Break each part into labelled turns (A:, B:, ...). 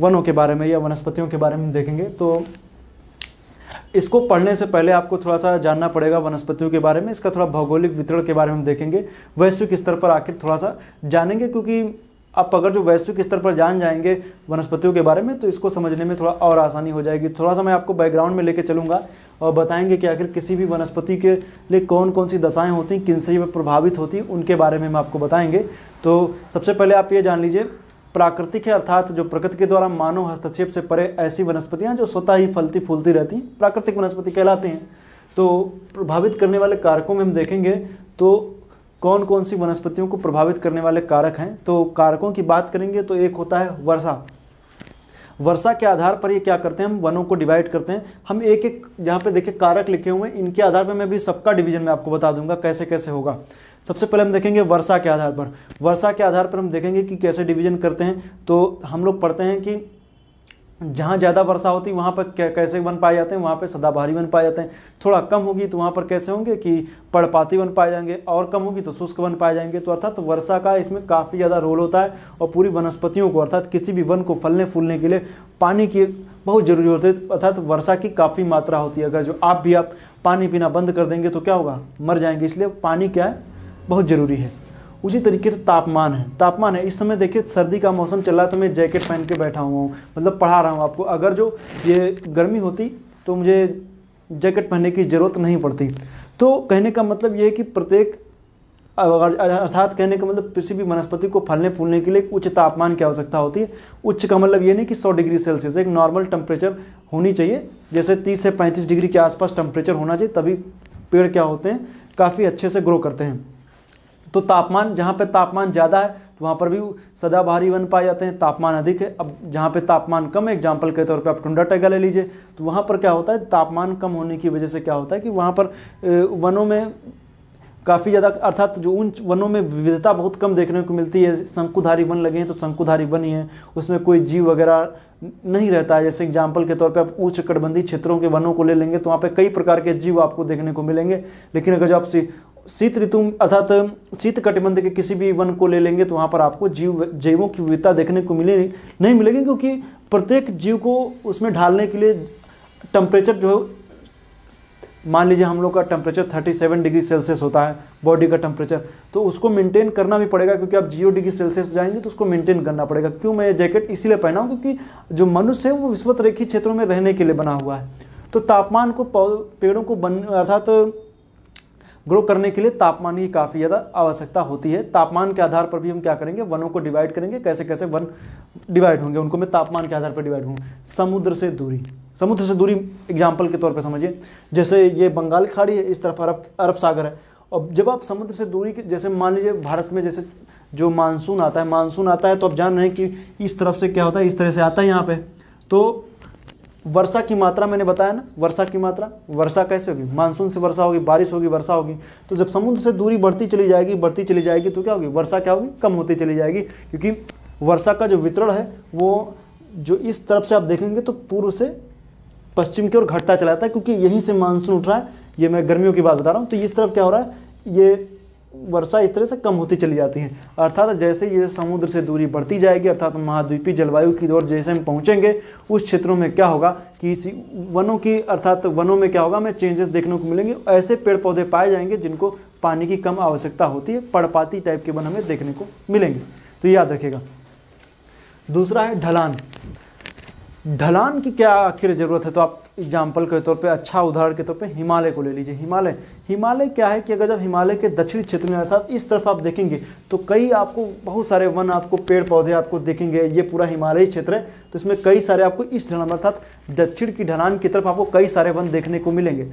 A: वनों के बारे में या वनस्पतियों के बारे में देखेंगे तो इसको पढ़ने से पहले आपको थोड़ा सा जानना पड़ेगा वनस्पतियों के बारे में इसका थोड़ा भौगोलिक वितरण के बारे में देखेंगे वैश्विक स्तर पर आखिर थोड़ा सा जानेंगे क्योंकि आप अगर जो वैश्विक स्तर पर जान जाएंगे वनस्पतियों के बारे में तो इसको समझने में थोड़ा और आसानी हो जाएगी थोड़ा सा मैं आपको बैकग्राउंड में लेके चलूँगा और बताएंगे कि आखिर किसी भी वनस्पति के लिए कौन कौन सी दशाएँ होती हैं किन से प्रभावित होती उनके बारे में हम आपको बताएंगे तो सबसे पहले आप ये जान लीजिए प्राकृतिक है अर्थात जो प्रकृति के द्वारा मानव हस्तक्षेप से परे ऐसी वनस्पतियां जो स्वतः ही फलती फूलती रहती हैं प्राकृतिक वनस्पति कहलाते हैं तो प्रभावित करने वाले कारकों में हम देखेंगे तो कौन कौन सी वनस्पतियों को प्रभावित करने वाले कारक हैं तो कारकों की बात करेंगे तो एक होता है वर्षा वर्षा के आधार पर ये क्या करते हैं हम वनों को डिवाइड करते हैं हम एक एक यहाँ पे देखिए कारक लिखे हुए हैं इनके आधार पर मैं भी सबका डिवीजन में आपको बता दूंगा कैसे कैसे होगा सबसे पहले हम देखेंगे वर्षा के आधार पर वर्षा के आधार पर हम देखेंगे कि कैसे डिवीजन करते हैं तो हम लोग पढ़ते हैं कि जहाँ ज़्यादा वर्षा होती है वहाँ पर कैसे बन पाए जाते हैं वहाँ पर सदाबहारी बन पाए जाते हैं थोड़ा कम होगी तो वहाँ पर कैसे होंगे कि पड़पाती बन पाए जाएंगे और कम होगी तो शुष्क बन पाए जाएंगे तो अर्थात तो वर्षा का इसमें काफ़ी ज़्यादा रोल होता है और पूरी वनस्पतियों को अर्थात किसी भी वन को फलने फूलने के लिए पानी की बहुत ज़रूरी होती है अर्थात तो वर्षा की काफ़ी मात्रा होती है अगर जो आप भी आप पानी पीना बंद कर देंगे तो क्या होगा मर जाएंगे इसलिए पानी क्या है बहुत ज़रूरी है उसी तरीके से तापमान है तापमान है इस समय देखिए सर्दी का मौसम चल रहा है तो मैं जैकेट पहन के बैठा हुआ हूँ मतलब पढ़ा रहा हूँ आपको अगर जो ये गर्मी होती तो मुझे जैकेट पहनने की ज़रूरत नहीं पड़ती तो कहने का मतलब ये है कि प्रत्येक अर्थात कहने का मतलब किसी भी वनस्पति को फलने फूलने के लिए उच्च तापमान की आवश्यकता होती है उच्च का मतलब ये नहीं कि 100 डिग्री सेल्सियस एक नॉर्मल टेम्परेचर होनी चाहिए जैसे 30 से 35 डिग्री के आसपास टेम्परेचर होना चाहिए तभी पेड़ क्या होते हैं काफ़ी अच्छे से ग्रो करते हैं तो तापमान जहाँ पे तापमान ज़्यादा है तो वहाँ पर भी सदा भारी वन पाए जाते हैं तापमान अधिक है अब जहाँ पे तापमान कम है एग्जाम्पल के तौर पे आप टुंडा टैगा ले लीजिए तो वहाँ पर क्या होता है तापमान कम होने की वजह से क्या होता है कि वहाँ पर वनों में काफ़ी ज़्यादा अर्थात जो उन वनों में विविधता बहुत कम देखने को मिलती है शंकुधारी वन लगे हैं तो शंकुधारी वन ही हैं उसमें कोई जीव वगैरह नहीं रहता है जैसे एग्जाम्पल के तौर पे आप उच्च कटबंधी क्षेत्रों के वनों को ले लेंगे तो वहाँ पे कई प्रकार के जीव आपको देखने को मिलेंगे लेकिन अगर जो आप शीत ऋतु अर्थात शीत कटिबंध के किसी भी वन को ले लेंगे तो वहाँ पर आपको जीव जैवों की विविधता देखने को मिले नहीं, मिलेगी क्योंकि प्रत्येक जीव को उसमें ढालने के लिए टेम्परेचर जो है मान लीजिए हम लोग का टेम्परेचर 37 डिग्री सेल्सियस होता है बॉडी का टेम्परेचर तो उसको मेंटेन करना भी पड़ेगा क्योंकि आप जीरो डिग्री सेल्सियस जाएंगे तो उसको मेंटेन करना पड़ेगा क्यों मैं ये जैकेट इसीलिए पहना हूँ क्योंकि जो मनुष्य है वो विश्वत रेखी क्षेत्रों में रहने के लिए बना हुआ है तो तापमान को पेड़ों को बन अर्थात ग्रो करने के लिए तापमान की काफ़ी ज़्यादा आवश्यकता होती है तापमान के आधार पर भी हम क्या करेंगे वनों को डिवाइड करेंगे कैसे कैसे वन डिवाइड होंगे उनको मैं तापमान के आधार पर डिवाइड हूँ समुद्र से दूरी समुद्र से दूरी एग्जाम्पल के तौर पर समझिए जैसे ये बंगाल खाड़ी है इस तरफ अरब अरब सागर है और जब आप समुद्र से दूरी के जैसे मान लीजिए भारत में जैसे जो मानसून आता है मानसून आता है तो आप जान रहे हैं कि इस तरफ से क्या होता है इस तरह से आता है यहाँ पर तो वर्षा की मात्रा मैंने बताया ना वर्षा की मात्रा वर्षा कैसे होगी मानसून से वर्षा होगी बारिश होगी वर्षा होगी तो जब समुद्र से दूरी बढ़ती चली जाएगी बढ़ती चली जाएगी तो क्या होगी वर्षा क्या होगी कम होती चली जाएगी क्योंकि वर्षा का जो वितरण है वो जो इस तरफ से आप देखेंगे तो पूर्व से पश्चिम की ओर घटता चला जाता है क्योंकि यहीं से मानसून उठ रहा है ये मैं गर्मियों की बात बता रहा हूँ तो इस तरफ क्या हो रहा है ये वर्षा इस तरह से कम होती चली जाती है अर्थात जैसे ये समुद्र से दूरी बढ़ती जाएगी अर्थात महाद्वीपीय जलवायु की ओर जैसे हम पहुँचेंगे उस क्षेत्रों में क्या होगा कि इसी वनों की अर्थात वनों में क्या होगा हमें चेंजेस देखने को मिलेंगे ऐसे पेड़ पौधे पाए जाएंगे जिनको पानी की कम आवश्यकता होती है पड़पाती टाइप के वन हमें देखने को मिलेंगे तो याद रखेगा दूसरा है ढलान ढलान की क्या आखिर ज़रूरत है तो आप एग्जाम्पल के तौर पे अच्छा उदाहरण के तौर पे हिमालय को ले लीजिए हिमालय हिमालय क्या है कि अगर जब हिमालय के दक्षिणी क्षेत्र में अर्थात इस तरफ आप देखेंगे तो कई आपको बहुत सारे वन आपको पेड़ पौधे आपको देखेंगे ये पूरा हिमालयी क्षेत्र है तो इसमें कई सारे आपको इस ढलान अर्थात दक्षिण की ढलान की तरफ आपको कई सारे वन देखने को मिलेंगे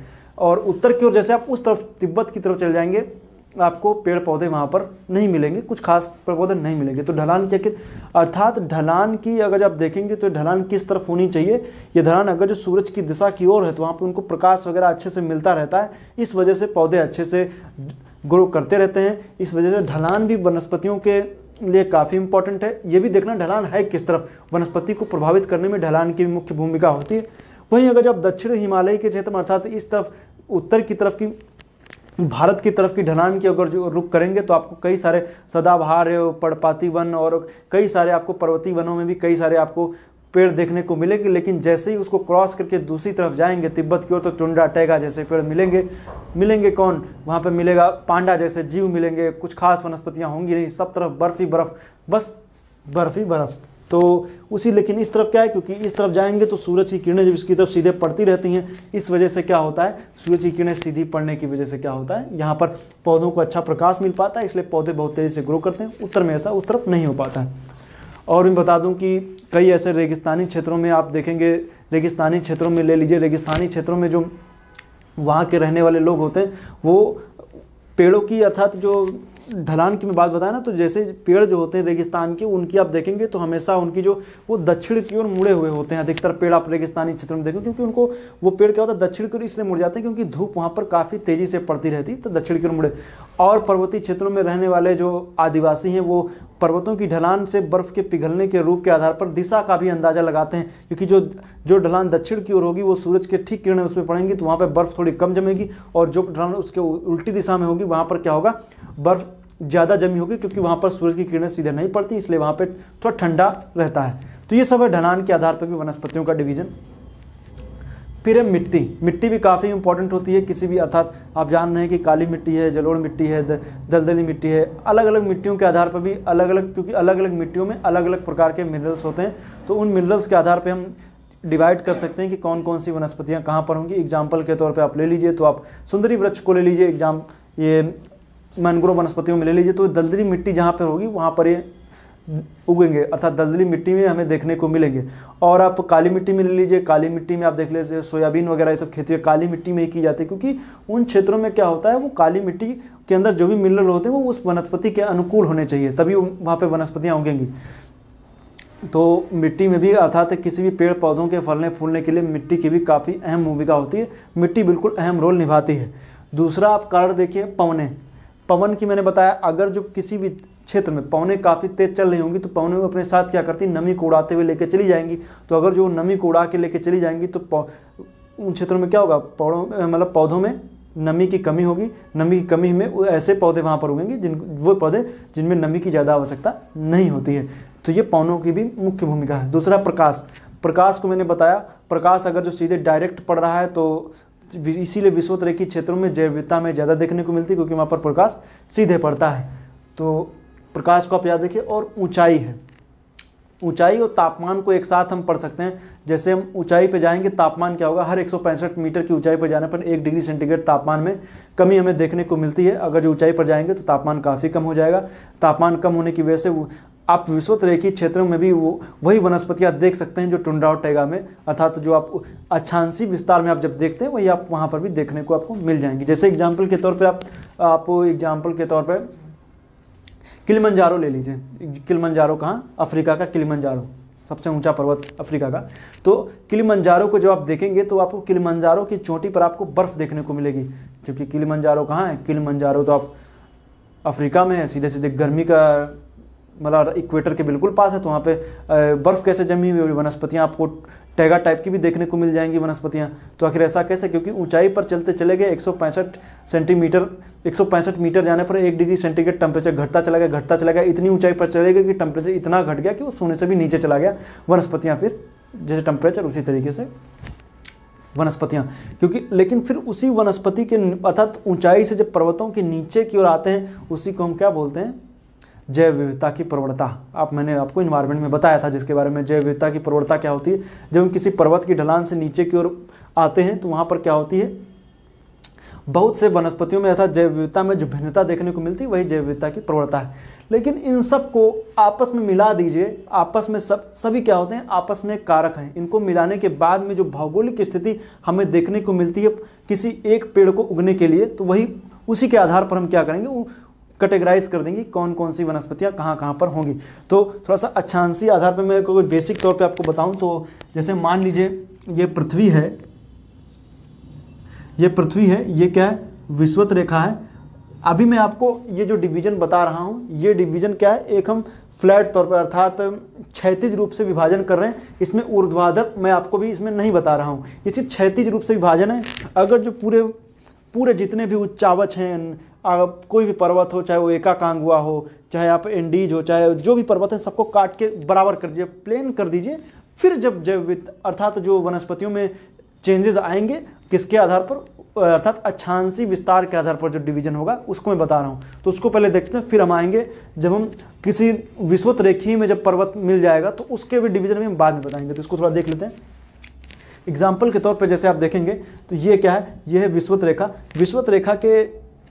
A: और उत्तर की ओर जैसे आप उस तरफ तिब्बत की तरफ चले जाएंगे आपको पेड़ पौधे वहाँ पर नहीं मिलेंगे कुछ खास पेड़ पौधे नहीं मिलेंगे तो ढलान के कि अर्थात ढलान की अगर आप देखेंगे तो ढलान किस तरफ होनी चाहिए ये ढलान अगर जो सूरज की दिशा की ओर है तो वहाँ पर उनको प्रकाश वगैरह अच्छे से मिलता रहता है इस वजह से पौधे अच्छे से ग्रो करते रहते हैं इस वजह से ढलान भी वनस्पतियों के लिए काफ़ी इंपॉर्टेंट है ये भी देखना ढलान है किस तरफ वनस्पति को प्रभावित करने में ढलान की मुख्य भूमिका होती है वहीं अगर जब दक्षिण हिमालय के क्षेत्र में अर्थात इस तरफ उत्तर की तरफ की भारत की तरफ की ढलान की अगर जो रुख करेंगे तो आपको कई सारे सदाबहार पड़पाती वन और कई सारे आपको पर्वती वनों में भी कई सारे आपको पेड़ देखने को मिलेंगे लेकिन जैसे ही उसको क्रॉस करके दूसरी तरफ जाएंगे तिब्बत की ओर तो टुंडा टैगा जैसे पेड़ मिलेंगे मिलेंगे कौन वहाँ पर मिलेगा पांडा जैसे जीव मिलेंगे कुछ खास वनस्पतियाँ होंगी नहीं सब तरफ बर्फ़ ही बर्फ़ बस बर्फ़ ही बर्फ़ तो उसी लेकिन इस तरफ क्या है क्योंकि इस तरफ जाएंगे तो सूरज की किरणें जब इसकी तरफ सीधे पड़ती रहती हैं इस वजह से क्या होता है सूरज की किरणें सीधी पड़ने की वजह से क्या होता है यहाँ पर पौधों को अच्छा प्रकाश मिल पाता है इसलिए पौधे बहुत तेज़ी से ग्रो करते हैं उत्तर में ऐसा उस तरफ नहीं हो पाता है और मैं बता दूं कि कई ऐसे रेगिस्तानी क्षेत्रों में आप देखेंगे रेगिस्तानी क्षेत्रों में ले लीजिए रेगिस्तानी क्षेत्रों में जो वहाँ के रहने वाले लोग होते हैं वो पेड़ों की अर्थात जो ढलान की मैं बात बताया ना तो जैसे पेड़ जो होते हैं रेगिस्तान के उनकी आप देखेंगे तो हमेशा उनकी जो वो दक्षिण की ओर मुड़े हुए होते हैं अधिकतर पेड़ आप रेगिस्तानी क्षेत्र में देखें क्योंकि उनको वो पेड़ क्या होता है दक्षिण की ओर इसलिए मुड़ जाते हैं क्योंकि धूप वहाँ पर काफ़ी तेज़ी से पड़ती रहती तो दक्षिण की ओर मुड़े और पर्वतीय क्षेत्रों में रहने वाले जो आदिवासी हैं वो पर्वतों की ढलान से बर्फ़ के पिघलने के रूप के आधार पर दिशा का भी अंदाज़ा लगाते हैं क्योंकि जो जो ढलान दक्षिण की ओर होगी वो सूरज के ठीक किरणें उसमें पड़ेंगी तो वहाँ पर बर्फ़ थोड़ी कम जमेगी और जो ढलान उसके उल्टी दिशा में होगी वहाँ पर क्या होगा बर्फ़ ज़्यादा जमी होगी क्योंकि वहाँ पर सूरज की किरणें सीधे नहीं पड़ती इसलिए वहाँ पर थोड़ा ठंडा रहता है तो ये सब है ढलान के आधार पर भी वनस्पतियों का डिवीज़न फिर है मिट्टी मिट्टी भी काफ़ी इंपॉर्टेंट होती है किसी भी अर्थात आप जान रहे हैं कि काली मिट्टी है जलोड़ मिट्टी है दलदली मिट्टी है अलग अलग मिट्टियों के आधार पर भी अलग अलग क्योंकि अलग अलग मिट्टियों में अलग अलग प्रकार के मिनरल्स होते हैं तो उन मिनरल्स के आधार पर हम डिवाइड कर सकते हैं कि कौन कौन सी वनस्पतियाँ कहाँ पर होंगी एग्जाम्पल के तौर पर आप ले लीजिए तो आप सुंदरी वृक्ष को ले लीजिए एग्जाम ये मैनग्रो वनस्पतियों में ले लीजिए तो दलदली मिट्टी जहाँ पर होगी वहाँ पर ये उगेंगे अर्थात दलदली मिट्टी में हमें देखने को मिलेंगे और आप काली मिट्टी में ले लीजिए काली मिट्टी में आप देख लीजिए सोयाबीन वगैरह ये सब खेती काली मिट्टी में ही की जाती है क्योंकि उन क्षेत्रों में क्या होता है वो काली मिट्टी के अंदर जो भी मिनरल होते हैं वो उस वनस्पति के अनुकूल होने चाहिए तभी वहाँ पर वनस्पतियाँ उगेंगी तो मिट्टी में भी अर्थात किसी भी पेड़ पौधों के फलने फूलने के लिए मिट्टी की भी काफ़ी अहम भूमिका होती है मिट्टी बिल्कुल अहम रोल निभाती है दूसरा आप कारण देखिए पवने पवन की मैंने बताया अगर जो किसी भी क्षेत्र में पवने काफ़ी तेज चल रही होंगी तो पवने अपने साथ क्या करती नमी को उड़ाते हुए लेके चली जाएंगी तो अगर जो नमी को उड़ा के लेके चली जाएंगी तो उन क्षेत्रों में क्या होगा पौड़ों मतलब पौधों में नमी की कमी होगी नमी की कमी में ऐसे पौधे वहाँ पर उगेंगे जिन वो पौधे जिनमें नमी की ज़्यादा आवश्यकता नहीं होती है तो ये पौनों की भी मुख्य भूमिका है दूसरा प्रकाश प्रकाश को मैंने बताया प्रकाश अगर जो सीधे डायरेक्ट पड़ रहा है तो इसीलिए विश्व तरक्की क्षेत्रों में जैव विविधता में ज़्यादा देखने को मिलती है क्योंकि वहाँ पर प्रकाश सीधे पड़ता है तो प्रकाश को आप याद रखिए और ऊंचाई है ऊंचाई और तापमान को एक साथ हम पढ़ सकते हैं जैसे हम ऊंचाई पर जाएंगे तापमान क्या होगा हर एक मीटर की ऊंचाई पर जाने पर एक डिग्री सेंटीग्रेड तापमान में कमी हमें देखने को मिलती है अगर जो ऊंचाई पर जाएंगे तो तापमान काफ़ी कम हो जाएगा तापमान कम होने की वजह से आप विश्व रेखी क्षेत्रों में भी वो वही वनस्पतियाँ देख सकते हैं जो टुंडा और टैगा में अर्थात तो जो आप अच्छांसी विस्तार में आप जब देखते हैं वही आप वहाँ पर भी देखने को आपको मिल जाएंगी जैसे एग्जाम्पल के तौर पर आप आप एग्जाम्पल के तौर पर किलमंजारो ले लीजिए किलमंजारो कहाँ अफ्रीका का किलमंजारो सबसे ऊंचा पर्वत अफ्रीका का तो किलमंजारो को जब आप देखेंगे तो आपको किलमंजारो की चोटी पर आपको बर्फ़ देखने को मिलेगी जबकि किलमंजारो कहाँ है किलमंजारो तो आप अफ्रीका में है सीधे सीधे गर्मी का मतलब इक्वेटर के बिल्कुल पास है तो वहाँ पे बर्फ़ कैसे जमी हुई वनस्पतियाँ आपको टैगा टाइप की भी देखने को मिल जाएंगी वनस्पतियाँ तो आखिर ऐसा कैसे क्योंकि ऊंचाई पर चलते चले गए एक सेंटीमीटर एक मीटर जाने पर एक डिग्री सेंटीग्रेड टेम्परेचर घटता चला गया घटता चला गया इतनी ऊंचाई पर चले गए कि टेम्परेचर इतना घट गया कि वो सोने से भी नीचे चला गया वनस्पतियाँ फिर जैसे टेम्परेचर उसी तरीके से वनस्पतियाँ क्योंकि लेकिन फिर उसी वनस्पति के अर्थात ऊंचाई से जब पर्वतों के नीचे की ओर आते हैं उसी को हम क्या बोलते हैं जैव विविधता की प्रवणता आप मैंने आपको इन्वायरमेंट में बताया था जिसके बारे में जैव विविधता की प्रवणता क्या होती है जब हम किसी पर्वत की ढलान से नीचे की ओर आते हैं तो वहाँ पर क्या होती है बहुत से वनस्पतियों में अर्थात जैव विविधता में जो भिन्नता देखने को मिलती है वही जैव विविधता की प्रवणता है लेकिन इन सब को आपस में मिला दीजिए आपस में सब सभी क्या होते हैं आपस में कारक हैं इनको मिलाने के बाद में जो भौगोलिक स्थिति हमें देखने को मिलती है किसी एक पेड़ को उगने के लिए तो वही उसी के आधार पर हम क्या करेंगे कैटेगराइज कर देंगी कौन कौन सी वनस्पतियाँ कहाँ कहाँ पर होंगी तो थोड़ा सा अच्छांसी आधार पर मैं कोई बेसिक तौर पर आपको बताऊँ तो जैसे मान लीजिए ये पृथ्वी है ये पृथ्वी है ये क्या है विश्वत रेखा है अभी मैं आपको ये जो डिवीज़न बता रहा हूँ ये डिवीज़न क्या है एक हम फ्लैट तौर पर अर्थात क्षैतिज रूप से विभाजन कर रहे हैं इसमें ऊर्ध्वाधर मैं आपको भी इसमें नहीं बता रहा हूँ ये सिर्फ क्षैतिज रूप से विभाजन है अगर जो पूरे पूरे जितने भी उच्चावच हैं आप कोई भी पर्वत हो चाहे वो एकाकांगुआ हो चाहे आप इंडीज हो चाहे जो भी पर्वत है सबको काट के बराबर कर दीजिए प्लेन कर दीजिए फिर जब जैविक अर्थात जो वनस्पतियों में चेंजेस आएंगे किसके आधार पर अर्थात अच्छांसी विस्तार के आधार पर जो डिवीजन होगा उसको मैं बता रहा हूँ तो उसको पहले देखते हैं फिर हम आएंगे जब हम किसी विश्वत रेखी में जब पर्वत मिल जाएगा तो उसके भी डिवीजन में हम बाद में बताएंगे तो इसको थोड़ा देख लेते हैं एग्जाम्पल के तौर पर जैसे आप देखेंगे तो ये क्या है ये है विश्वत रेखा विश्वत रेखा के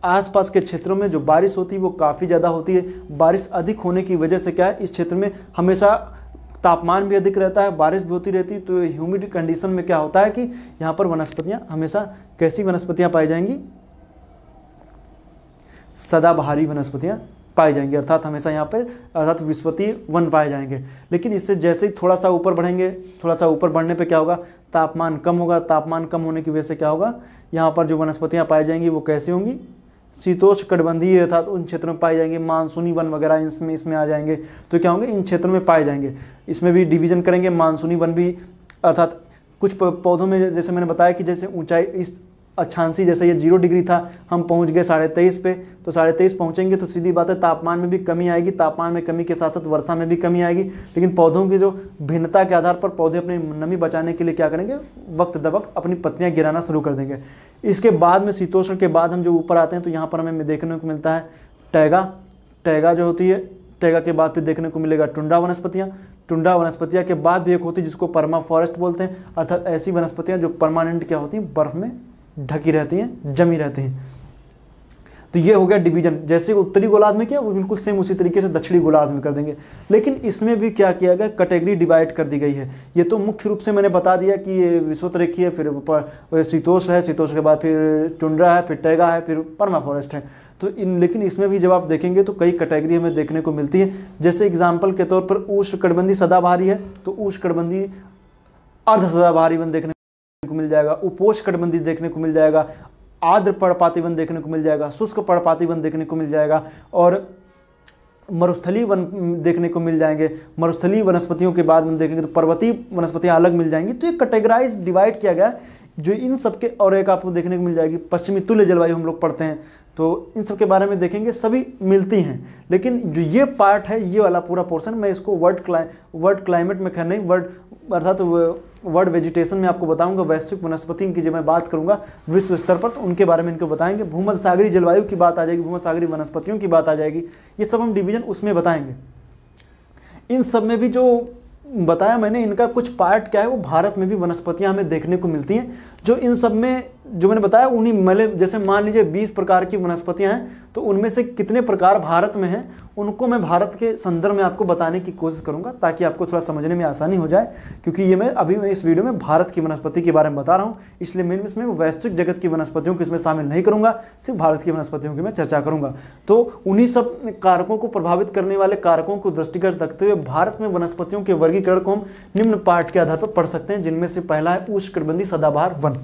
A: आसपास के क्षेत्रों में जो बारिश होती है वो काफ़ी ज़्यादा होती है बारिश अधिक होने की वजह से क्या है इस क्षेत्र में हमेशा तापमान भी अधिक रहता है बारिश भी होती रहती है तो ह्यूमिड कंडीशन में क्या होता है कि यहाँ पर वनस्पतियाँ हमेशा कैसी वनस्पतियाँ पाई जाएंगी सदाबहारी वनस्पतियाँ पाई जाएंगी अर्थात हमेशा यहाँ पर अर्थात विश्वतीय वन पाए जाएंगे लेकिन इससे जैसे ही थोड़ा सा ऊपर बढ़ेंगे थोड़ा सा ऊपर बढ़ने पे क्या होगा तापमान कम होगा तापमान कम होने की वजह से क्या होगा यहाँ पर जो वनस्पतियाँ पाई जाएंगी वो कैसी होंगी शीतोष कटबंधीय अर्थात तो उन क्षेत्रों में पाए जाएंगे मानसूनी वन वगैरह इसमें इसमें आ जाएंगे तो क्या होंगे इन क्षेत्रों में पाए जाएंगे इसमें भी डिवीजन करेंगे मानसूनी वन भी अर्थात कुछ पौधों में जैसे मैंने बताया कि जैसे ऊंचाई इस अच्छासी जैसे ये जीरो डिग्री था हम पहुंच गए साढ़े तेईस पे तो साढ़े तेईस पहुँचेंगे तो सीधी बात है तापमान में भी कमी आएगी तापमान में कमी के साथ साथ वर्षा में भी कमी आएगी लेकिन पौधों की जो भिन्नता के आधार पर पौधे अपनी नमी बचाने के लिए क्या करेंगे वक्त द वक्त अपनी पत्तियाँ गिराना शुरू कर देंगे इसके बाद में शीतोष्ण के बाद हम जो ऊपर आते हैं तो यहाँ पर हमें देखने को मिलता है टैगा टैगा जो होती है टैगा के बाद फिर देखने को मिलेगा टुंडा वनस्पतियाँ टुंडा वनस्पतियाँ के बाद भी एक होती है जिसको परमा फॉरेस्ट बोलते हैं अर्थात ऐसी वनस्पतियाँ जो परमानेंट क्या होती हैं बर्फ में ढकी रहती हैं जमी रहती हैं तो ये हो गया डिवीजन जैसे उत्तरी गोलार्ध में किया वो बिल्कुल सेम उसी तरीके से दक्षिणी गोलार्ध में कर देंगे लेकिन इसमें भी क्या किया गया कैटेगरी डिवाइड कर दी गई है ये तो मुख्य रूप से मैंने बता दिया कि ये विश्वत रेखी है फिर शीतोष है शीतोष के बाद फिर टुंड्रा है फिर टैगा है फिर परमा फॉरेस्ट है तो इन लेकिन इसमें भी जब आप देखेंगे तो कई कैटेगरी हमें देखने को मिलती है जैसे एग्जाम्पल के तौर पर ऊष कटबंदी सदाबहारी है तो ऊष कटबंदी अर्ध सदाबहारी वन देखने को मिल जाएगा उपोष्णकटिबंधी देखने को मिल जाएगा आर्द्र पर्णपाती वन देखने को मिल जाएगा शुष्क पर्णपाती वन देखने को मिल जाएगा और मरुस्थली वन देखने को मिल जाएंगे मरुस्थली वनस्पतियों के बाद में देखेंगे तो पर्वतीय वनस्पतियाँ अलग मिल जाएंगी तो ये कैटेगराइज डिवाइड किया गया जो इन सब के और एक आपको देखने को मिल जाएगी पश्चिमी तुल्य जलवायु हम लोग पढ़ते हैं तो इन सब के बारे में देखेंगे सभी मिलती हैं लेकिन जो ये पार्ट है ये वाला पूरा पोर्शन मैं इसको वर्ड क्लाइ वर्ड क्लाइमेट में खैर नहीं वर्ड अर्थात तो वर्ड वेजिटेशन में आपको बताऊंगा वैश्विक वनस्पति की जब मैं बात करूंगा विश्व स्तर पर तो उनके बारे में इनको बताएंगे भूमध सागरी जलवायु की बात आ जाएगी भूमध सागरी वनस्पतियों की बात आ जाएगी ये सब हम डिवीजन उसमें बताएंगे इन सब में भी जो बताया मैंने इनका कुछ पार्ट क्या है वो भारत में भी वनस्पतियाँ हमें देखने को मिलती हैं जो इन सब में जो मैंने बताया उन्हीं मले जैसे मान लीजिए 20 प्रकार की वनस्पतियां हैं तो उनमें से कितने प्रकार भारत में हैं उनको मैं भारत के संदर्भ में आपको बताने की कोशिश करूंगा ताकि आपको थोड़ा समझने में आसानी हो जाए क्योंकि ये मैं अभी मैं इस वीडियो में भारत की वनस्पति के बारे में बता रहा हूँ इसलिए मैं इसमें वैश्विक जगत की वनस्पतियों को इसमें शामिल नहीं करूँगा सिर्फ भारत की वनस्पतियों की मैं चर्चा करूँगा तो उन्हीं सब कारकों को प्रभावित करने वाले कारकों को दृष्टिगत रखते हुए भारत में वनस्पतियों के वर्गीकरण को हम निम्न पाठ के आधार पर पढ़ सकते हैं जिनमें से पहला है उष्णकटबंधी सदाबहार वन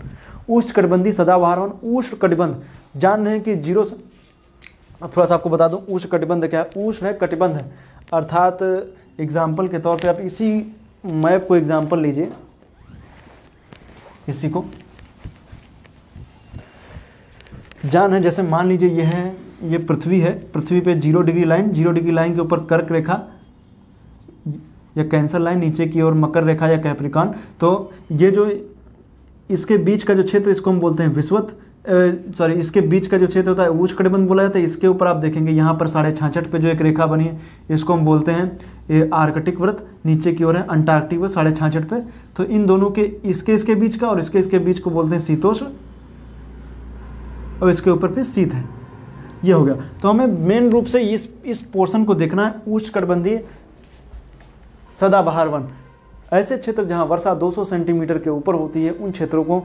A: उष्ण कटबंधी सदाबहार वन उष्ण उष्णकटिबंध जान रहे हैं कि जीरो से थोड़ा सा आपको बता दूं उष्ण कटिबंध क्या है उष्ण है कटिबंध है अर्थात एग्जाम्पल के तौर पे आप इसी मैप को एग्जाम्पल लीजिए इसी को जान है जैसे मान लीजिए यह है ये पृथ्वी है पृथ्वी पे zero degree line zero degree line के ऊपर कर्क रेखा या कैंसर लाइन नीचे की ओर मकर रेखा या कैप्रिकॉन तो ये जो इसके बीच का जो क्षेत्र इसको हम बोलते हैं विश्वत सॉरी इसके बीच का जो क्षेत्र होता है ऊंच कटिबंध बोला जाता है इसके ऊपर आप देखेंगे यहाँ पर साढ़े छाछठ पे जो एक रेखा बनी है इसको हम बोलते हैं ये आर्कटिक व्रत नीचे की ओर है अंटार्कटिक व्रत साढ़े छाछठ पे तो इन दोनों के इसके इसके बीच का और इसके इसके बीच को बोलते हैं शीतोष और इसके ऊपर फिर शीत है ये हो गया तो हमें मेन रूप से इस इस पोर्शन को देखना है ऊंच कटबंधी सदाबहार वन ऐसे क्षेत्र जहाँ वर्षा 200 सेंटीमीटर के ऊपर होती है उन क्षेत्रों को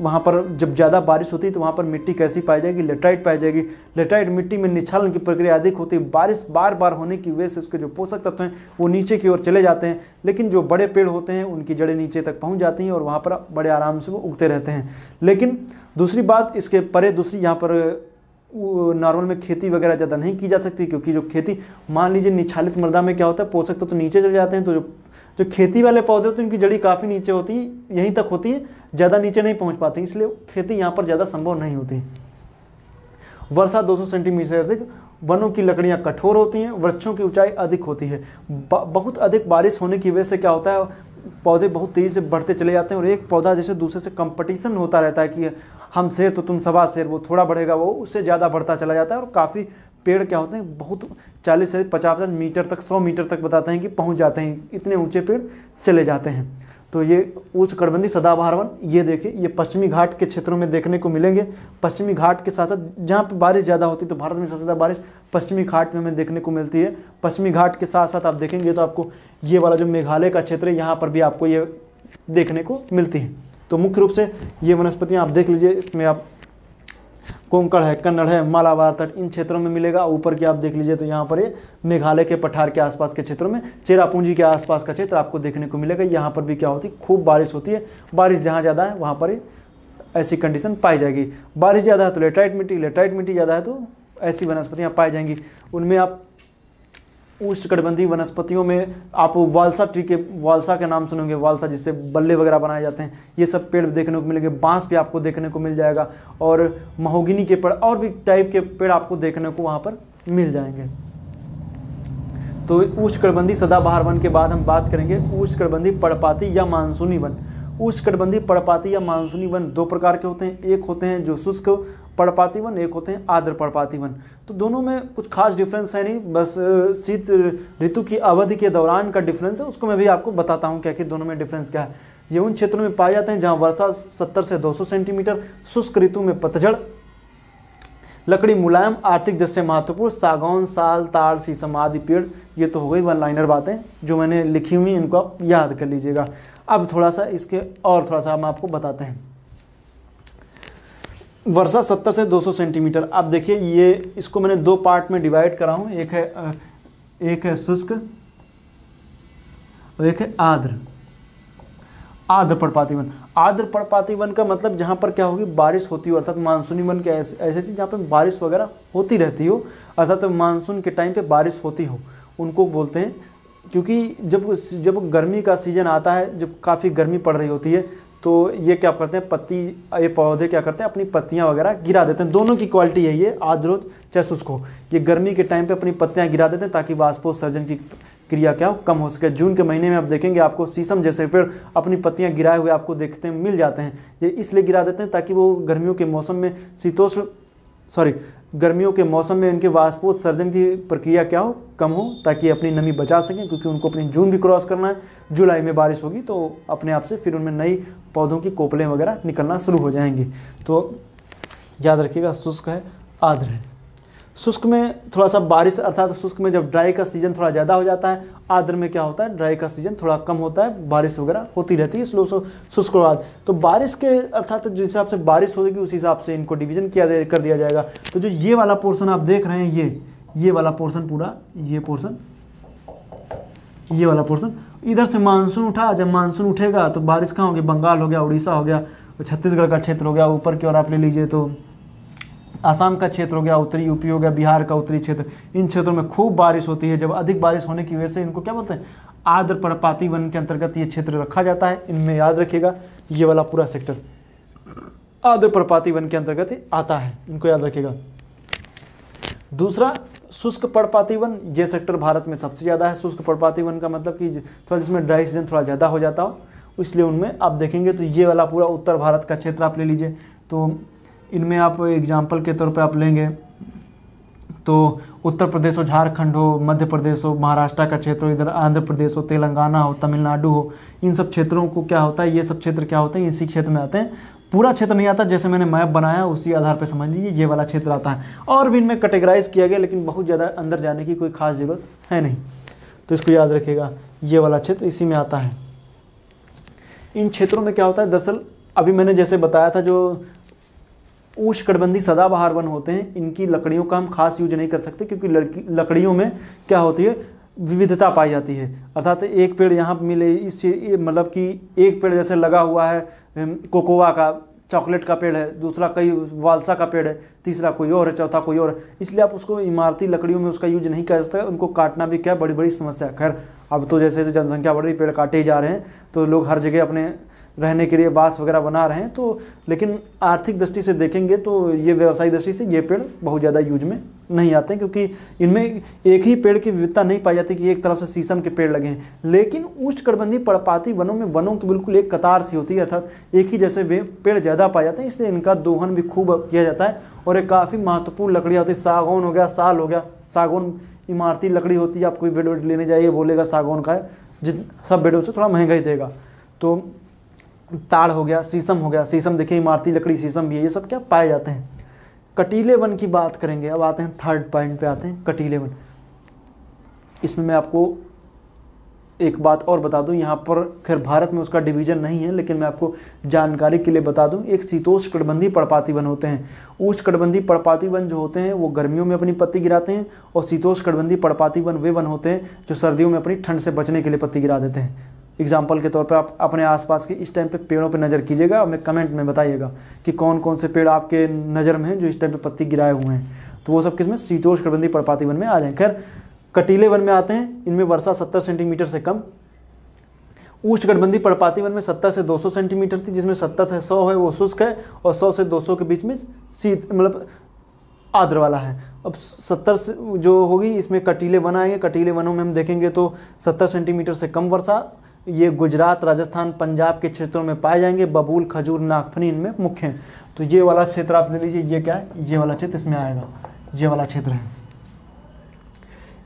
A: वहाँ पर जब ज़्यादा बारिश होती है तो वहाँ पर मिट्टी कैसी पाई जाएगी लेटराइट पाई जाएगी लेटराइट मिट्टी में निछालन की प्रक्रिया अधिक होती है बारिश बार बार होने की वजह से उसके जो पोषक तत्व हैं वो नीचे की ओर चले जाते हैं लेकिन जो बड़े पेड़ होते हैं उनकी जड़ें नीचे तक पहुँच जाती हैं और वहाँ पर बड़े आराम से वो उगते रहते हैं लेकिन दूसरी बात इसके परे दूसरी यहाँ पर नॉर्मल में खेती वगैरह ज़्यादा नहीं की जा सकती क्योंकि जो खेती मान लीजिए निछालित मृदा में क्या होता है पोषक तत्व नीचे चले जाते हैं तो जो जो खेती वाले पौधे होते हैं उनकी जड़ी काफ़ी नीचे होती है यहीं तक होती है ज़्यादा नीचे नहीं पहुँच पाती इसलिए खेती यहाँ पर ज़्यादा संभव नहीं होती वर्षा 200 सेंटीमीटर से अधिक वनों की लकड़ियाँ कठोर होती हैं वृक्षों की ऊंचाई अधिक होती है बहुत अधिक बारिश होने की वजह से क्या होता है पौधे बहुत तेज़ी से बढ़ते चले जाते हैं और एक पौधा जैसे दूसरे से कंपटीशन होता रहता है कि हम शेर तो तुम सवा शेर वो थोड़ा बढ़ेगा वो उससे ज़्यादा बढ़ता चला जाता है और काफ़ी पेड़ क्या होते हैं बहुत चालीस से पचास मीटर तक सौ मीटर तक बताते हैं कि पहुँच जाते हैं इतने ऊँचे पेड़ चले जाते हैं तो ये उस कड़बंदी सदाबहार वन ये देखिए ये पश्चिमी घाट के क्षेत्रों में देखने को मिलेंगे पश्चिमी घाट के साथ साथ जहाँ पर बारिश ज़्यादा होती है तो भारत में सबसे ज़्यादा बारिश पश्चिमी घाट में हमें देखने को मिलती है पश्चिमी घाट के साथ साथ आप देखेंगे तो आपको ये वाला जो मेघालय का क्षेत्र है यहाँ पर भी आपको ये देखने को मिलती है तो मुख्य रूप से ये वनस्पतियाँ आप देख लीजिए इसमें आप कोंकण है कन्नड़ है मालाबार तट इन क्षेत्रों में मिलेगा ऊपर की आप देख लीजिए तो यहाँ पर ये मेघालय के पठार के आसपास के क्षेत्रों में चेरापूंजी के आसपास का क्षेत्र आपको देखने को मिलेगा यहाँ पर भी क्या होती है खूब बारिश होती है बारिश जहाँ ज़्यादा है वहाँ पर ऐसी कंडीशन पाई जाएगी बारिश ज़्यादा है तो लेटराइट मिट्टी लेटराइट मिट्टी ज़्यादा है तो ऐसी वनस्पतियाँ पाई जाएंगी उनमें आप उष्णकटिबंधीय वनस्पतियों में आप वालसा ट्री के वालसा के नाम सुनेंगे वालसा जिससे बल्ले वगैरह बनाए जाते हैं ये सब पेड़ देखने को मिलेंगे बांस भी आपको देखने को मिल जाएगा और महोगिनी के पेड़ और भी टाइप के पेड़ आपको देखने को वहाँ पर मिल जाएंगे तो उष्णकटिबंधीय सदाबहार वन के बाद हम बात करेंगे उष्णकटिबंधीय पर्णपाती या मानसूनी वन उष्णकटिबंधीय पर्णपाती या मानसूनी वन दो प्रकार के होते हैं एक होते हैं जो शुष्क वन एक होते हैं आर्द्र वन तो दोनों में कुछ खास डिफरेंस है नहीं बस शीत ऋतु की अवधि के दौरान का डिफरेंस है उसको मैं भी आपको बताता हूँ क्या कि दोनों में डिफरेंस क्या है ये उन क्षेत्रों में पाए जाते हैं जहाँ वर्षा 70 से 200 सेंटीमीटर शुष्क ऋतु में पतझड़ लकड़ी मुलायम आर्थिक दृष्टि महत्वपूर्ण सागौन साल ताड़ शीशम आदि पेड़ ये तो हो गई वन लाइनर बातें जो मैंने लिखी हुई इनको आप याद कर लीजिएगा अब थोड़ा सा इसके और थोड़ा सा हम आपको बताते हैं वर्षा 70 से 200 सेंटीमीटर आप देखिए ये इसको मैंने दो पार्ट में डिवाइड करा हूँ एक है एक है शुष्क और एक है आर्द्र आर्द्र पड़पाती वन आर्द्र पड़पाती वन का मतलब जहाँ पर क्या होगी बारिश होती हो अर्थात मानसूनी वन के ऐसे ऐसे जहाँ पर बारिश वगैरह होती रहती हो अर्थात मानसून के टाइम पर बारिश होती हो उनको बोलते हैं क्योंकि जब जब गर्मी का सीज़न आता है जब काफ़ी गर्मी पड़ रही होती है तो ये क्या करते हैं पत्ती ये पौधे क्या करते हैं अपनी पत्तियाँ वगैरह गिरा देते हैं दोनों की क्वालिटी है ये आद्रोज चाहे शुष्क हो ये गर्मी के टाइम पे अपनी पत्तियाँ गिरा देते हैं ताकि वाष्पोत्सर्जन की क्रिया क्या हो कम हो सके जून के महीने में आप देखेंगे आपको शीशम जैसे पेड़ अपनी पत्तियाँ गिराए हुए आपको देखते हैं मिल जाते हैं ये इसलिए गिरा देते हैं ताकि वो गर्मियों के मौसम में शीतोष्ण सॉरी गर्मियों के मौसम में इनके सर्जन की प्रक्रिया क्या हो कम हो ताकि अपनी नमी बचा सकें क्योंकि उनको अपनी जून भी क्रॉस करना है जुलाई में बारिश होगी तो अपने आप से फिर उनमें नई पौधों की कोपलें वगैरह निकलना शुरू हो जाएंगी तो याद रखिएगा शुष्क है आद्र है शुष्क में थोड़ा सा बारिश अर्थात शुष्क में जब ड्राई का सीजन थोड़ा ज़्यादा हो जाता है आर्द्र में क्या होता है ड्राई का सीजन थोड़ा कम होता है बारिश वगैरह होती रहती है स्लो शुष्क बाद तो बारिश के अर्थात जिस हिसाब से बारिश होगी उस हिसाब से इनको डिवीजन किया कर दिया जाएगा तो जो ये वाला पोर्सन आप देख रहे हैं ये ये वाला पोर्सन पूरा ये पोर्सन ये वाला पोर्सन इधर से मानसून उठा जब मानसून उठेगा तो बारिश कहाँ होगी बंगाल हो गया उड़ीसा हो गया छत्तीसगढ़ का क्षेत्र हो गया ऊपर की ओर आप ले लीजिए तो आसाम का क्षेत्र हो गया उत्तरी यूपी हो गया बिहार का उत्तरी क्षेत्र इन क्षेत्रों में खूब बारिश होती है जब अधिक बारिश होने की वजह से इनको क्या बोलते हैं आर्द्र पर्णपाती वन के अंतर्गत ये क्षेत्र रखा जाता है इनमें याद रखिएगा ये वाला पूरा सेक्टर आर्द्र पर्णपाती वन के अंतर्गत आता है इनको याद रखिएगा दूसरा शुष्क पर्णपाती वन ये सेक्टर भारत में सबसे ज़्यादा है शुष्क पर्णपाती वन का मतलब कि थोड़ा जिसमें ड्राई सीजन थोड़ा ज़्यादा हो जाता हो इसलिए उनमें आप देखेंगे तो ये वाला पूरा उत्तर भारत का क्षेत्र आप ले लीजिए तो इनमें आप एग्जाम्पल के तौर पर आप लेंगे तो उत्तर प्रदेश हो झारखंड हो मध्य प्रदेश हो महाराष्ट्र का क्षेत्र हो इधर आंध्र प्रदेश हो तेलंगाना हो तमिलनाडु हो इन सब क्षेत्रों को क्या होता है ये सब क्षेत्र क्या होते हैं इसी क्षेत्र में आते हैं पूरा क्षेत्र नहीं आता जैसे मैंने मैप बनाया उसी आधार पर समझ लीजिए ये वाला क्षेत्र आता है और भी इनमें कैटेगराइज किया गया लेकिन बहुत ज़्यादा अंदर जाने की कोई खास जरूरत है नहीं तो इसको याद रखिएगा ये वाला क्षेत्र इसी में आता है इन क्षेत्रों में क्या होता है दरअसल अभी मैंने जैसे बताया था जो उष्णकटबंधी सदाबहार वन होते हैं इनकी लकड़ियों का हम खास यूज नहीं कर सकते क्योंकि लड़की लकड़ियों में क्या होती है विविधता पाई जाती है अर्थात एक पेड़ यहाँ मिले इससे मतलब कि एक पेड़ जैसे लगा हुआ है कोकोवा का चॉकलेट का पेड़ है दूसरा कई वालसा का पेड़ है तीसरा कोई और है चौथा कोई और इसलिए आप उसको इमारती लकड़ियों में उसका यूज नहीं कर सकते उनको काटना भी क्या बड़ी बड़ी समस्या है खैर अब तो जैसे जैसे जनसंख्या बढ़ रही पेड़ काटे ही जा रहे हैं तो लोग हर जगह अपने रहने के लिए बांस वगैरह बना रहे हैं तो लेकिन आर्थिक दृष्टि से देखेंगे तो ये व्यवसायिक दृष्टि से ये पेड़ बहुत ज़्यादा यूज में नहीं आते हैं क्योंकि इनमें एक ही पेड़ की विविधता नहीं पाई जाती कि एक तरफ से शीशम के पेड़ लगे हैं लेकिन कटबंधी पड़पाती वनों में वनों की बिल्कुल एक कतार सी होती है अर्थात एक ही जैसे वे पेड़ ज़्यादा पाए जाते हैं इसलिए इनका दोहन भी खूब किया जाता है और ये काफ़ी महत्वपूर्ण लकड़ियाँ होती है सागौन हो गया साल हो गया सागौन इमारती लकड़ी होती है आप कोई बेड वेड लेने जाइए बोलेगा सागौन का है जिन सब बेडों से थोड़ा महंगा ही देगा तो ताड़ हो गया शीशम हो गया शीशम देखिए इमारती लकड़ी शीशम भी है ये सब क्या पाए जाते हैं कटीले वन की बात करेंगे अब आते हैं थर्ड पॉइंट पे आते हैं कटीले वन इसमें मैं आपको एक बात और बता दूं यहाँ पर खैर भारत में उसका डिवीजन नहीं है लेकिन मैं आपको जानकारी के लिए बता दूं एक शीतोष कटबंधी पड़पाती वन होते हैं उस कटबंधी पड़पाती वन जो होते हैं वो गर्मियों में अपनी पत्ती गिराते हैं और शीतोष कटबंधी पड़पाती वन वे वन होते हैं जो सर्दियों में अपनी ठंड से बचने के लिए पत्ती गिरा देते हैं एग्जाम्पल के तौर पर आप अपने आसपास के इस टाइम पर पेड़ों पर नज़र कीजिएगा और कमेंट में बताइएगा कि कौन कौन से पेड़ आपके नज़र में हैं जो इस टाइम पर पत्ती गिराए हुए हैं तो वो सब किस में शीतोष कटबंदी पड़पाती वन में आ जाए खैर कटीले वन में आते हैं इनमें वर्षा 70 सेंटीमीटर से कम उष्णकटिबंधीय पर्णपाती वन में 70 से 200 सेंटीमीटर थी जिसमें 70 से 100 है वो शुष्क है और 100 से 200 के बीच में शीत मतलब आद्र वाला है अब 70 से जो होगी इसमें कटीले वन आएंगे कटीले वनों में हम देखेंगे तो 70 सेंटीमीटर से कम वर्षा ये गुजरात राजस्थान पंजाब के क्षेत्रों में पाए जाएंगे बबूल खजूर नागफनी इनमें मुख्य हैं तो ये वाला क्षेत्र आप ले लीजिए ये क्या है ये वाला क्षेत्र इसमें आएगा ये वाला क्षेत्र है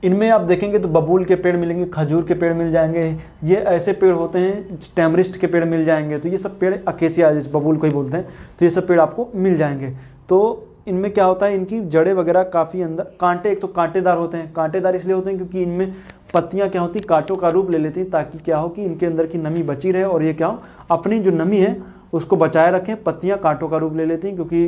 A: इनमें आप देखेंगे तो बबूल के पेड़ मिलेंगे खजूर के पेड़ मिल जाएंगे ये ऐसे पेड़ होते हैं टैमरिस्ट के पेड़ मिल जाएंगे तो ये सब पेड़ अकेसिया जिस बबूल को ही बोलते हैं तो ये सब पेड़ आपको मिल जाएंगे तो इनमें क्या होता है इनकी जड़ें वगैरह काफ़ी अंदर कांटे एक तो कांटेदार होते हैं कांटेदार इसलिए होते हैं क्योंकि इनमें पत्तियाँ क्या होती कांटों का रूप ले लेती हैं ताकि क्या हो कि इनके अंदर की नमी बची रहे और ये क्या हो अपनी जो नमी है उसको बचाए रखें पत्तियाँ कांटों का रूप ले लेती हैं क्योंकि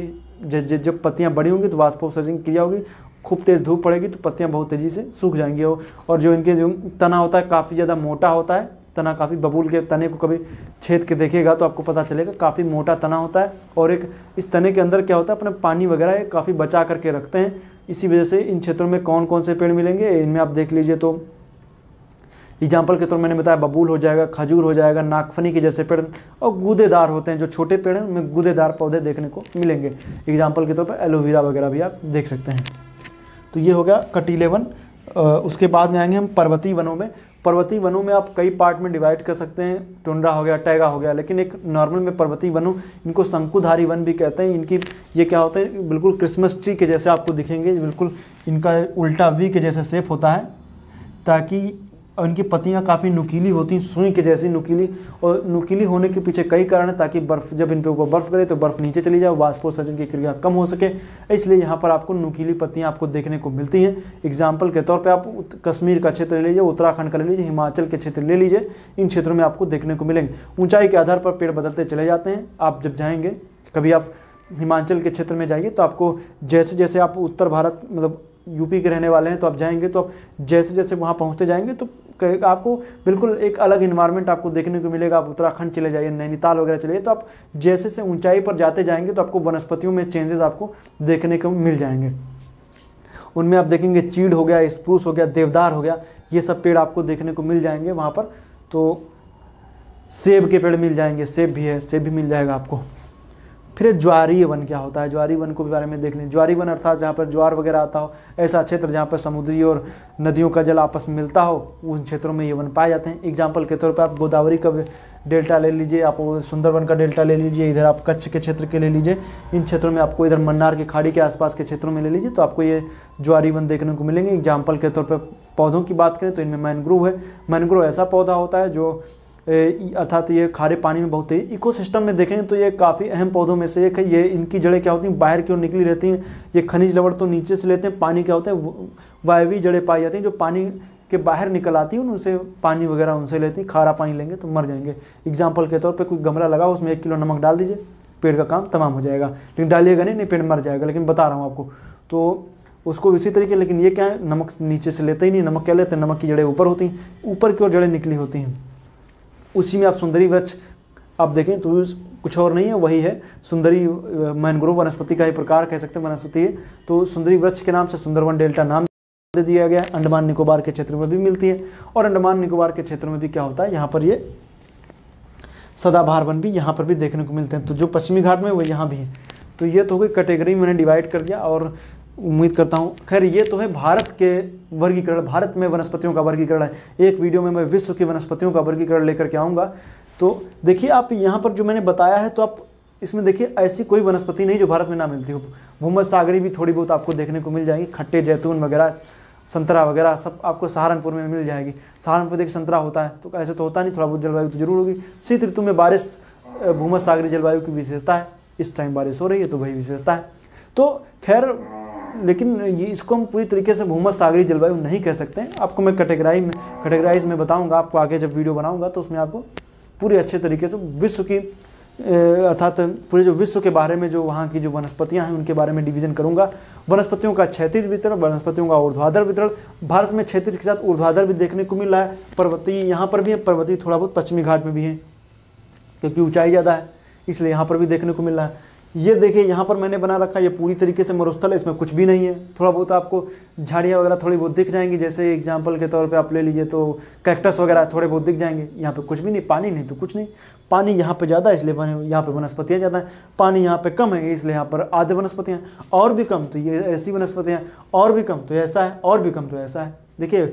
A: जब पत्तियाँ बड़ी होंगी तो वाष्पोत्सर्जन क्रिया होगी खूब तेज़ धूप पड़ेगी तो पत्तियाँ बहुत तेज़ी से सूख जाएंगी और जो इनके जो तना होता है काफ़ी ज़्यादा मोटा होता है तना काफ़ी बबूल के तने को कभी छेद के देखेगा तो आपको पता चलेगा काफ़ी मोटा तना होता है और एक इस तने के अंदर क्या होता है अपने पानी वगैरह काफ़ी बचा करके रखते हैं इसी वजह से इन क्षेत्रों में कौन कौन से पेड़ मिलेंगे इनमें आप देख लीजिए तो एग्जाम्पल के तौर मैंने बताया बबूल हो जाएगा खजूर हो जाएगा नागफनी के जैसे पेड़ और गुदेदार होते हैं जो छोटे पेड़ हैं उनमें गुदेदार पौधे देखने को मिलेंगे एग्जाम्पल के तौर पर एलोवेरा वगैरह भी आप देख सकते हैं तो ये हो गया कटीले वन उसके बाद में आएंगे हम पर्वतीय वनों में पर्वतीय वनों में आप कई पार्ट में डिवाइड कर सकते हैं टुंड्रा हो गया टैगा हो गया लेकिन एक नॉर्मल में पर्वतीय वनों इनको शंकुधारी वन भी कहते हैं इनकी ये क्या होता है बिल्कुल क्रिसमस ट्री के जैसे आपको दिखेंगे बिल्कुल इनका उल्टा वी के जैसे सेप होता है ताकि और इनकी पत्तियाँ काफ़ी नुकीली होती हैं सुई के जैसी नुकीली और नुकीली होने के पीछे कई कारण हैं ताकि बर्फ़ जब इन पर ऊपर बर्फ़ गिरे तो बर्फ़ नीचे चली जाए वाष्पोत्सर्जन की क्रिया कम हो सके इसलिए यहाँ पर आपको नुकीली पत्तियाँ आपको देखने को मिलती हैं एग्जाम्पल के तौर पर आप कश्मीर का क्षेत्र ले लीजिए उत्तराखंड का ले लीजिए हिमाचल के क्षेत्र ले लीजिए इन क्षेत्रों में आपको देखने को मिलेंगे ऊँचाई के आधार पर पेड़ बदलते चले जाते हैं आप जब जाएँगे कभी आप हिमाचल के क्षेत्र में जाइए तो आपको जैसे जैसे आप उत्तर भारत मतलब यूपी के रहने वाले हैं तो आप जाएंगे तो आप जैसे जैसे वहाँ पहुँचते जाएंगे तो कहेगा आपको बिल्कुल एक अलग इन्वायरमेंट आपको देखने को मिलेगा आप उत्तराखंड चले जाइए नैनीताल वगैरह चले तो आप जैसे जैसे ऊंचाई पर जाते जाएंगे तो आपको वनस्पतियों में चेंजेस आपको देखने को मिल जाएंगे उनमें आप देखेंगे चीड़ हो गया स्प्रूस हो गया देवदार हो गया ये सब पेड़ आपको देखने को मिल जाएंगे वहाँ पर तो सेब के पेड़ मिल जाएंगे सेब भी है सेब भी मिल जाएगा आपको फिर ज्वारीय वन क्या होता है ज्वारी वन को भी बारे में देख लें ज्वारी वन अर्थात जहाँ पर ज्वार वगैरह आता हो ऐसा क्षेत्र जहाँ पर समुद्री और नदियों का जल आपस में मिलता हो उन क्षेत्रों में ये वन पाए जाते हैं एग्जाम्पल के तौर पर आप गोदावरी का डेल्टा ले लीजिए आप सुंदरवन का डेल्टा ले लीजिए इधर आप कच्छ के क्षेत्र के ले लीजिए इन क्षेत्रों में आपको इधर मन्नार के खाड़ी के आसपास के क्षेत्रों में ले लीजिए तो आपको ये ज्वारी वन देखने को मिलेंगे एग्जाम्पल के तौर पर पौधों की बात करें तो इनमें मैनग्रोव है मैनग्रोव ऐसा पौधा होता है जो अर्थात ये खारे पानी में बहुत है इकोसिस्टम में देखें तो ये काफ़ी अहम पौधों में से एक है ये इनकी जड़ें क्या होती हैं बाहर की ओर निकली रहती हैं ये खनिज लवड़ तो नीचे से लेते हैं पानी क्या होता है वायवी जड़ें पाई जाती हैं जो पानी के बाहर निकल आती हैं उनसे पानी वगैरह उनसे लेती हैं खारा पानी लेंगे तो मर जाएंगे एग्जाम्पल के तौर पर कोई गमला लगा उसमें एक किलो नमक डाल दीजिए पेड़ का काम तमाम हो जाएगा लेकिन डालिएगा नहीं नहीं पेड़ मर जाएगा लेकिन बता रहा हूँ आपको तो उसको इसी तरीके लेकिन ये क्या है नमक नीचे से लेते ही नहीं नमक क्या लेते हैं नमक की जड़ें ऊपर होती हैं ऊपर की ओर जड़ें निकली होती हैं उसी में आप सुंदरी वृक्ष आप देखें तो कुछ और नहीं है वही है सुंदरी मैनग्रोव वनस्पति का ही प्रकार कह सकते हैं वनस्पति है तो सुंदरी वृक्ष के नाम से सुंदरवन डेल्टा नाम दे दिया गया है अंडमान निकोबार के क्षेत्र में भी मिलती है और अंडमान निकोबार के क्षेत्र में भी क्या होता है यहाँ पर ये सदाबहार वन भी यहाँ पर भी देखने को मिलते हैं तो जो पश्चिमी घाट में वो यहाँ भी है तो ये तो हो गई कैटेगरी मैंने डिवाइड कर दिया और उम्मीद करता हूँ खैर ये तो है भारत के वर्गीकरण भारत में वनस्पतियों का वर्गीकरण है एक वीडियो में मैं विश्व की वनस्पतियों का वर्गीकरण लेकर के आऊँगा तो देखिए आप यहाँ पर जो मैंने बताया है तो आप इसमें देखिए ऐसी कोई वनस्पति नहीं जो भारत में ना मिलती हो भूमध सागरी भी थोड़ी बहुत आपको देखने को मिल जाएगी खट्टे जैतून वगैरह संतरा वगैरह सब आपको सहारनपुर में मिल जाएगी सहारनपुर देखिए संतरा होता है तो ऐसे तो होता नहीं थोड़ा बहुत जलवायु तो जरूर होगी शीत ऋतु में बारिश भूमध सागरी जलवायु की विशेषता है इस टाइम बारिश हो रही है तो वही विशेषता है तो खैर लेकिन ये इसको हम पूरी तरीके से भूमध्य सागरी जलवायु नहीं कह सकते आपको मैं कैटेगराई में कैटेगराइज में बताऊंगा आपको आगे जब वीडियो बनाऊंगा तो उसमें आपको पूरे अच्छे तरीके से विश्व की अर्थात पूरे जो विश्व के बारे में जो वहाँ की जो वनस्पतियाँ हैं उनके बारे में डिवीजन करूँगा वनस्पतियों का क्षेत्रीय वितरण वनस्पतियों का ऊर्ध्वाधर वितरण भारत में क्षेत्रीय के साथ ऊर्ध्वाधर भी देखने को मिला है पर्वतीय यहाँ पर भी है पर्वतीय थोड़ा बहुत पश्चिमी घाट में भी है क्योंकि ऊँचाई ज़्यादा है इसलिए यहाँ पर भी देखने को मिल रहा है ये देखिए यहाँ पर मैंने बना रखा ये पूरी तरीके से मरुस्थल है इसमें कुछ भी नहीं है थोड़ा बहुत आपको झाड़ियाँ वगैरह थोड़ी बहुत दिख जाएंगी जैसे एग्जाम्पल के तौर पे आप ले लीजिए तो कैक्टस वगैरह थोड़े बहुत दिख जाएंगे यहाँ पे कुछ भी नहीं पानी नहीं तो कुछ नहीं पानी यहाँ पर ज़्यादा है इसलिए यहाँ पर वनस्पतियाँ ज़्यादा हैं पानी यहाँ पे कम है इसलिए यहाँ पर आधे वनस्पतियाँ और भी कम तो ये ऐसी वनस्पतियाँ और भी कम तो ऐसा है और भी कम तो ऐसा है देखिए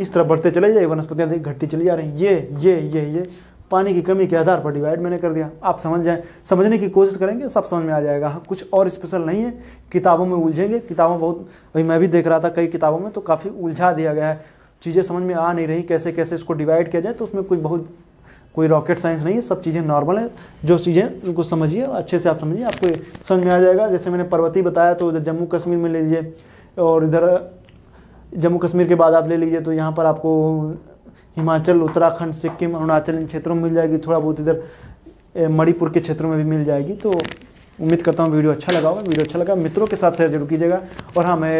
A: इस तरह बढ़ते चले जाइए वनस्पतियाँ घटती चली जा रही हैं ये ये ये ये पानी की कमी के आधार पर डिवाइड मैंने कर दिया आप समझ जाएं समझने की कोशिश करेंगे सब समझ में आ जाएगा हाँ, कुछ और स्पेशल नहीं है किताबों में उलझेंगे किताबों बहुत अभी मैं भी देख रहा था कई किताबों में तो काफ़ी उलझा दिया गया है चीज़ें समझ में आ नहीं रही कैसे कैसे इसको डिवाइड किया जाए तो उसमें कोई बहुत कोई रॉकेट साइंस नहीं है सब चीज़ें नॉर्मल है जो चीज़ें उनको समझिए अच्छे से आप समझिए आपको समझ में आ जाएगा जैसे मैंने पर्वती बताया तो जम्मू कश्मीर में ले लीजिए और इधर जम्मू कश्मीर के बाद आप ले लीजिए तो यहाँ पर आपको हिमाचल उत्तराखंड सिक्किम अरुणाचल इन क्षेत्रों में मिल जाएगी थोड़ा बहुत इधर मणिपुर के क्षेत्रों में भी मिल जाएगी तो उम्मीद करता हूँ वीडियो अच्छा लगा होगा वीडियो अच्छा लगा मित्रों के साथ शेयर जरूर कीजिएगा और हाँ मैं